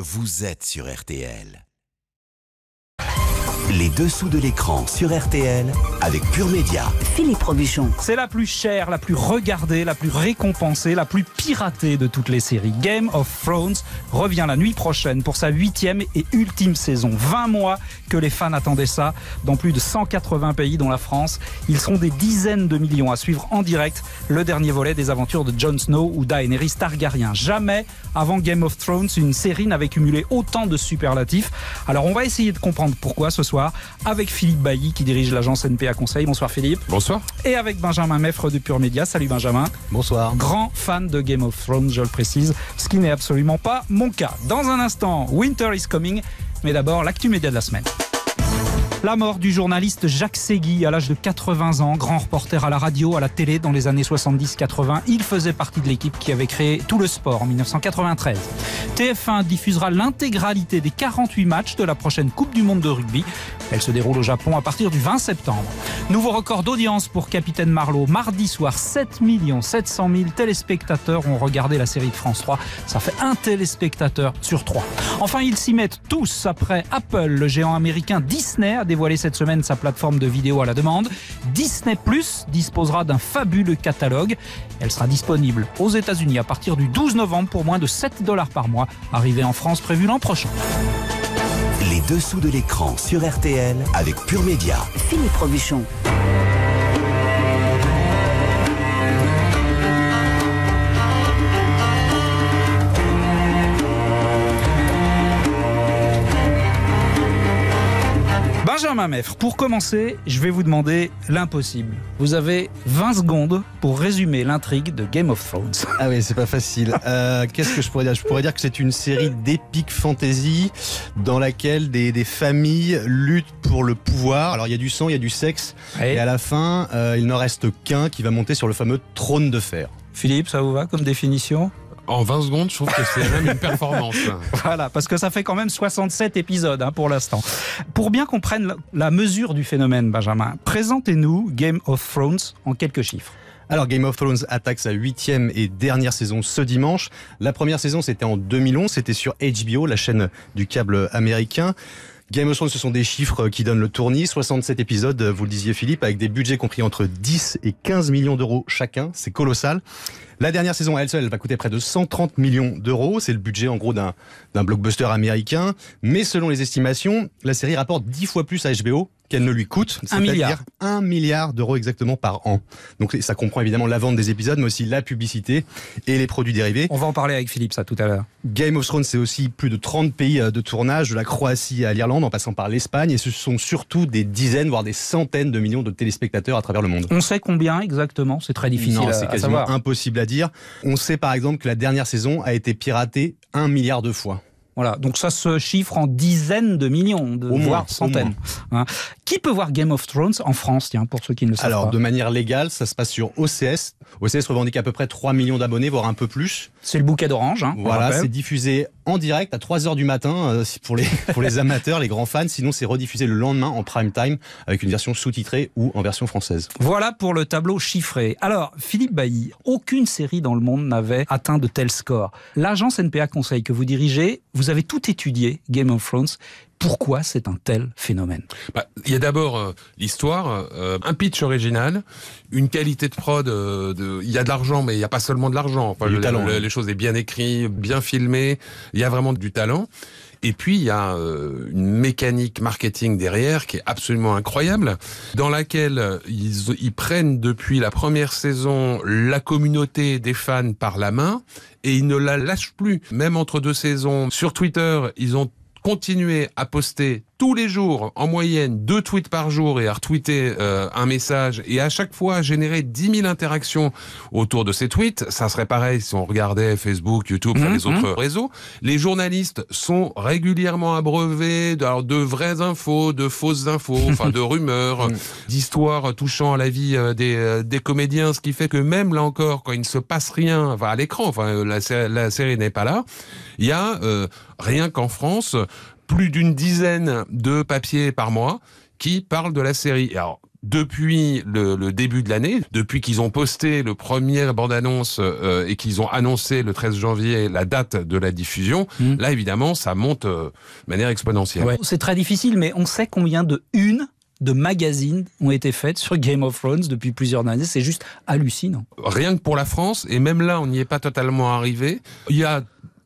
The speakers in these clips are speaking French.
Vous êtes sur RTL. Les dessous de l'écran sur RTL avec Pure Média. Philippe Robuchon. C'est la plus chère, la plus regardée, la plus récompensée, la plus piratée de toutes les séries. Game of Thrones revient la nuit prochaine pour sa huitième et ultime saison. 20 mois que les fans attendaient ça dans plus de 180 pays dont la France. Ils seront des dizaines de millions à suivre en direct le dernier volet des aventures de Jon Snow ou Daenerys Targaryen. Jamais avant Game of Thrones une série n'avait cumulé autant de superlatifs. Alors on va essayer de comprendre pourquoi ce soir avec Philippe Bailly qui dirige l'agence NPA Conseil. Bonsoir Philippe. Bonsoir. Et avec Benjamin Meffre de Pure Média. Salut Benjamin. Bonsoir. Grand fan de Game of Thrones, je le précise, ce qui n'est absolument pas mon cas. Dans un instant, Winter is Coming, mais d'abord l'actu média de la semaine. La mort du journaliste Jacques Segui à l'âge de 80 ans, grand reporter à la radio, à la télé dans les années 70-80. Il faisait partie de l'équipe qui avait créé tout le sport en 1993. TF1 diffusera l'intégralité des 48 matchs de la prochaine Coupe du Monde de rugby. Elle se déroule au Japon à partir du 20 septembre. Nouveau record d'audience pour Capitaine Marlowe. Mardi soir, 7 700 000 téléspectateurs ont regardé la série de France 3. Ça fait un téléspectateur sur trois. Enfin, ils s'y mettent tous après Apple, le géant américain Disney dévoilé cette semaine sa plateforme de vidéo à la demande. Disney Plus disposera d'un fabuleux catalogue. Elle sera disponible aux États-Unis à partir du 12 novembre pour moins de 7 dollars par mois, arrivée en France prévue l'an prochain. Les dessous de l'écran sur RTL avec Pure Média. Philippe Robuchon. pour commencer, je vais vous demander l'impossible. Vous avez 20 secondes pour résumer l'intrigue de Game of Thrones. Ah oui, c'est pas facile. Euh, qu'est-ce que je pourrais dire Je pourrais dire que c'est une série d'épique fantasy dans laquelle des, familles luttent pour le pouvoir. Alors il y a du sang, il y a du sexe. Et à la fin, euh, il n'en reste qu'un qui va monter sur le fameux trône de fer. Philippe, ça vous va comme définition en 20 secondes, je trouve que c'est même une performance. voilà, parce que ça fait quand même 67 épisodes hein, pour l'instant. Pour bien qu'on prenne la mesure du phénomène, Benjamin, présentez-nous Game of Thrones en quelques chiffres. Alors Game of Thrones attaque sa huitième et dernière saison ce dimanche. La première saison c'était en 2011, c'était sur HBO, la chaîne du câble américain. Game of Thrones, ce sont des chiffres qui donnent le tournis. 67 épisodes, vous le disiez Philippe, avec des budgets compris entre 10 et 15 millions d'euros chacun. C'est colossal. La dernière saison, elle seule, elle va coûter près de 130 millions d'euros. C'est le budget, en gros, d'un blockbuster américain. Mais selon les estimations, la série rapporte 10 fois plus à HBO qu'elle ne lui coûte, c'est-à-dire 1 milliard d'euros exactement par an. Donc ça comprend évidemment la vente des épisodes, mais aussi la publicité et les produits dérivés. On va en parler avec Philippe ça tout à l'heure. Game of Thrones, c'est aussi plus de 30 pays euh, de tournage, de la Croatie à l'Irlande, en passant par l'Espagne, et ce sont surtout des dizaines, voire des centaines de millions de téléspectateurs à travers le monde. On sait combien exactement C'est très difficile. c'est quasiment impossible à dire on sait par exemple que la dernière saison a été piratée un milliard de fois. Voilà, donc ça se chiffre en dizaines de millions, de, voire centaines. Hein. Qui peut voir Game of Thrones en France, tiens, pour ceux qui ne le savent pas Alors, de manière légale, ça se passe sur OCS. OCS revendique à peu près 3 millions d'abonnés, voire un peu plus. C'est le bouquet d'orange. Hein, voilà, c'est diffusé en direct à 3 h du matin euh, pour les, pour les amateurs, les grands fans. Sinon, c'est rediffusé le lendemain en prime time avec une version sous-titrée ou en version française. Voilà pour le tableau chiffré. Alors, Philippe Bailly, aucune série dans le monde n'avait atteint de tels scores. L'agence NPA Conseil que vous dirigez, vous avez tout étudié, Game of Thrones, pourquoi c'est un tel phénomène bah, Il y a d'abord euh, l'histoire, euh, un pitch original, une qualité de prod. Euh, il y a de l'argent, mais il n'y a pas seulement de l'argent. Hein. Les choses sont bien écrites, bien filmées. Il y a vraiment du talent. Et puis, il y a une mécanique marketing derrière qui est absolument incroyable, dans laquelle ils, ils, prennent depuis la première saison la communauté des fans par la main et ils ne la lâchent plus. Même entre deux saisons, sur Twitter, ils ont continuer à poster tous les jours, en moyenne, deux tweets par jour et à retweeter euh, un message et à chaque fois générer 10 000 interactions autour de ces tweets, ça serait pareil si on regardait Facebook, YouTube, mmh, les autres mmh. réseaux. Les journalistes sont régulièrement abreuvés de, de vraies infos, de fausses infos, enfin de rumeurs, mmh. d'histoires touchant à la vie euh, des, euh, des, comédiens, ce qui fait que même là encore, quand il ne se passe rien, enfin à l'écran, enfin la, la série n'est pas là, il y a rien qu'en France, plus d'une dizaine de papiers par mois qui parlent de la série. Alors, depuis le, début de l'année, depuis qu'ils ont posté le premier bande-annonce euh, et qu'ils ont annoncé le 13 janvier la date de la diffusion, hmm. là évidemment ça monte euh, de manière exponentielle. C'est très difficile, mais on sait combien de une de magazines ont été faites sur Game of Thrones depuis plusieurs années. C'est juste hallucinant. Rien que pour la France, et même là on n'y est pas totalement arrivé, il y a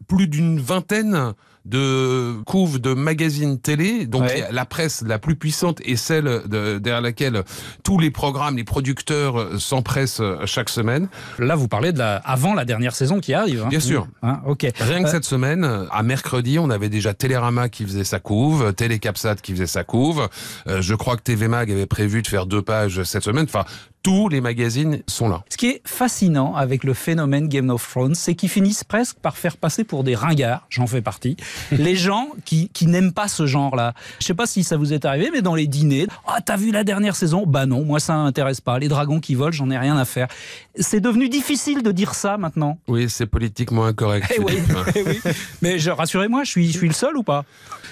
plus d'une vingtaine de couve de magazines télé. Donc la presse la plus puissante est celle derrière laquelle tous les programmes, les producteurs euh, s'empressent euh, chaque semaine. Là, vous parlez de la, avant la dernière saison qui arrive. Hein. Bien sûr. Hein, hein, ok. Rien que euh, cette semaine, à mercredi, on avait déjà Télérama qui faisait sa couve, Télécapsat qui faisait sa couve. je crois que TV Mag avait prévu de faire deux pages cette semaine. Enfin, tous les magazines sont là. Ce qui est fascinant avec le phénomène Game of Thrones, c'est qu'ils finissent presque par faire passer pour des ringards, j'en fais partie, les gens qui, n'aiment pas ce genre-là. Je sais pas si ça vous est arrivé, mais dans les dîners, ah, t'as vu la dernière saison Bah non, moi ça m'intéresse pas. Les dragons qui volent, j'en ai rien à faire. C'est devenu difficile de dire ça maintenant. Oui, c'est politiquement incorrect. Eh oui, eh Mais rassurez-moi, je suis, je suis le seul ou pas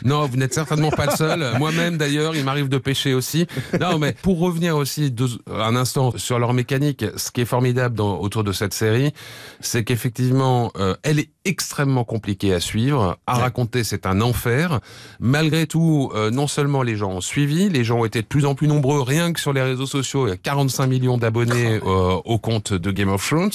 Non, vous n'êtes certainement pas le seul. Moi-même d'ailleurs, il m'arrive de pêcher aussi. Non, mais pour revenir aussi un instant sur leur mécanique, ce qui est formidable autour de cette série, c'est qu'effectivement, euh, elle est extrêmement compliquée à suivre, à Compter, c'est un enfer. Malgré tout, euh, non seulement les gens ont suivi, les gens ont été de plus en plus nombreux, rien que sur les réseaux sociaux, il y a 45 millions d'abonnés ah. euh, au compte de Game of Thrones.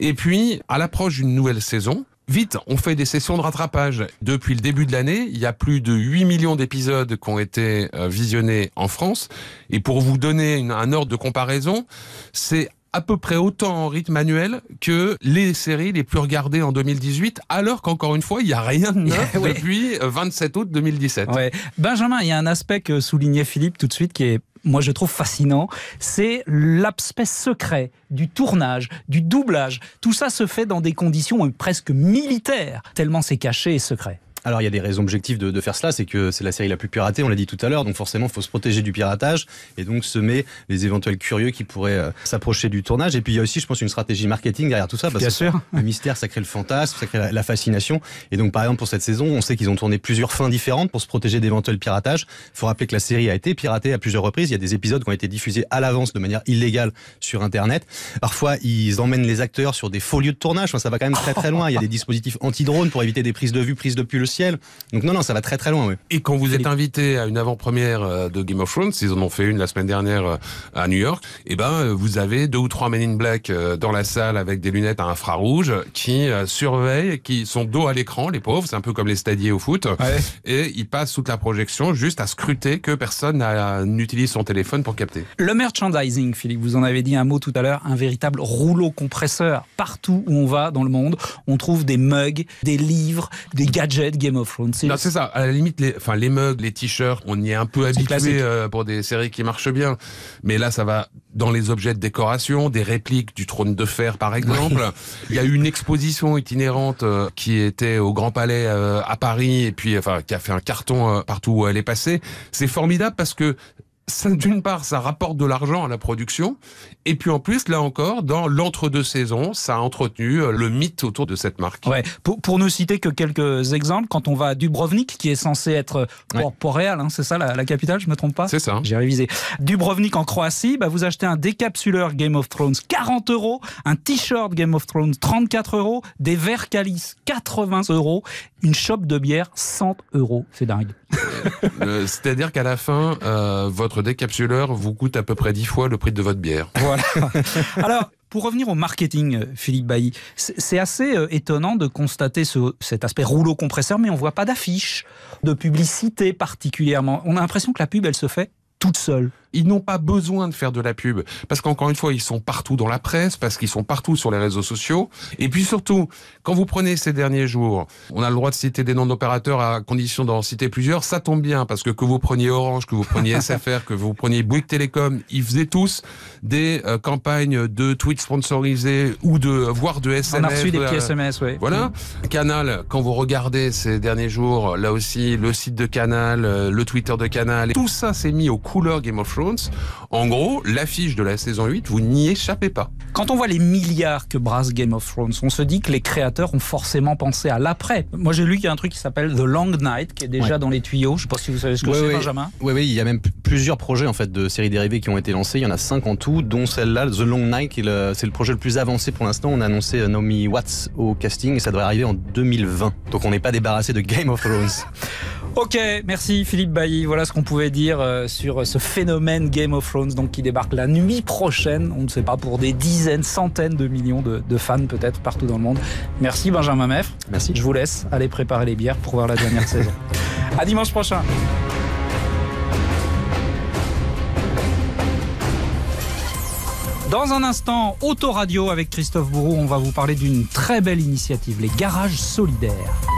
Et puis, à l'approche d'une nouvelle saison, Vite, on fait des sessions de rattrapage. Depuis le début de l'année, il y a plus de 8 millions d'épisodes qui ont été euh, visionnés en France. Et pour vous donner un ordre de comparaison, c'est à peu près autant en rythme annuel que les séries les plus regardées en 2018, alors qu'encore une fois, il n'y a rien de neuf depuis 27 août 2017. Benjamin, il y a un aspect que soulignait Philippe tout de suite qui est moi je trouve fascinant, c'est l'aspect secret du tournage, du doublage. Tout ça se fait dans des conditions presque militaires, tellement c'est caché et secret. Alors il y a des raisons objectives de, faire cela, c'est que c'est la série la plus piratée, on l'a dit tout à l'heure, donc forcément il faut se protéger du piratage et donc semer les éventuels curieux qui pourraient euh, s'approcher du tournage. Et puis il y a aussi, je pense, une stratégie marketing derrière tout ça. Parce Bien que sûr. Le mystère, ça crée le fantasme, ça crée la, fascination. Et donc par exemple pour cette saison, on sait qu'ils ont tourné plusieurs fins différentes pour se protéger d'éventuels piratages. Il faut rappeler que la série a été piratée à plusieurs reprises. Il y a des épisodes qui ont été diffusés à l'avance de manière illégale sur Internet. Parfois ils emmènent les acteurs sur des faux lieux de tournage. ça va quand même très très loin. Il y a des dispositifs anti-drones pour éviter des prises de vue, prises depuis le donc non, non, ça va très très loin. Oui. Et quand vous êtes invité à une avant-première euh, de Game of Thrones, ils en ont fait une la semaine dernière euh, à New York, et eh ben euh, vous avez deux ou trois Men in Black dans la salle avec des lunettes à infrarouge qui surveillent, qui sont dos à l'écran, les pauvres, c'est un peu comme les stadiers au foot, et ils passent toute la projection juste à scruter que personne n'utilise son téléphone pour capter. Le merchandising, Philippe, vous en avez dit un mot tout à l'heure, un véritable rouleau compresseur partout où on va dans le monde. On trouve des mugs, des livres, des gadgets Game of Thrones. Non, c'est ça. À la limite, les, enfin, les mugs, les t-shirts, on y est un peu habitué euh, pour des séries qui marchent bien. Mais là, ça va dans les objets de décoration, des répliques du trône de fer, par exemple. Il y a eu une exposition itinérante euh, qui était au Grand Palais euh, à Paris et puis, enfin, qui a fait un carton partout où elle est passée. C'est formidable parce que d'une part, ça rapporte de l'argent à la production, et puis en plus, là encore, dans l'entre-deux saisons, ça a entretenu euh, le mythe autour de cette marque. Pour, ne citer que quelques exemples, quand on va à Dubrovnik, qui est censé être euh, pour hein, c'est ça la, capitale, je ne me trompe pas C'est ça. J'ai révisé. Dubrovnik en Croatie, bah, vous achetez un décapsuleur Game of Thrones 40 euros, un t-shirt Game of Thrones 34 euros, des verres Calice, 80 euros, une chope de bière 100 euros. C'est dingue. Euh, c'est-à-dire qu'à la fin, votre votre décapsuleur vous coûte à peu près 10 fois le prix de votre bière. Voilà. Alors, pour revenir au marketing, Philippe Bailly, c'est assez euh, étonnant de constater cet aspect rouleau compresseur, mais on ne voit pas d'affiche, de publicité particulièrement. On a l'impression que la pub, elle se fait toute seule. Ils n'ont pas besoin de faire de la pub parce qu'encore une fois, ils sont partout dans la presse, parce qu'ils sont partout sur les réseaux sociaux. Et puis surtout, quand vous prenez ces derniers jours, on a le droit de citer des noms d'opérateurs à condition d'en citer plusieurs. Ça tombe bien parce que que vous preniez Orange, que vous preniez SFR, que vous preniez Bouygues Télécom, ils faisaient tous des euh, campagnes de tweets sponsorisés ou de euh, voire de SMS. Euh, voilà. Canal, quand vous regardez ces derniers jours, là aussi, le site de Canal, le Twitter de Canal, tout ça s'est mis aux couleurs Game of Thrones en gros, l'affiche de la saison 8, vous n'y échappez pas. Quand on voit les milliards que brasse Game of Thrones, on se dit que les créateurs ont forcément pensé à l'après. Moi, j'ai lu qu'il y a un truc qui s'appelle The Long Night, qui est déjà dans les tuyaux. Je ne sais pas si vous savez ce que c'est, Benjamin. Oui, oui, il y a même plusieurs projets en fait de séries dérivées qui ont été lancés. Il y en a cinq en tout, dont celle-là, The Long Night, c'est le, le projet le plus avancé pour l'instant. On a annoncé euh, Naomi Watts au casting et ça devrait arriver en 2020. Donc on n'est pas débarrassé de Game of Thrones. ok, merci Philippe Bailly. Voilà ce qu'on pouvait dire euh, sur euh, ce phénomène Game of Thrones, donc qui débarque la nuit prochaine, on ne sait pas, pour des dizaines, centaines de millions de, fans peut-être partout dans le monde. Merci Benjamin Meff. Merci. Je vous laisse aller préparer les bières pour voir la dernière saison. À dimanche prochain. Dans un instant, Autoradio avec Christophe Bourreau, on va vous parler d'une très belle initiative, les garages solidaires.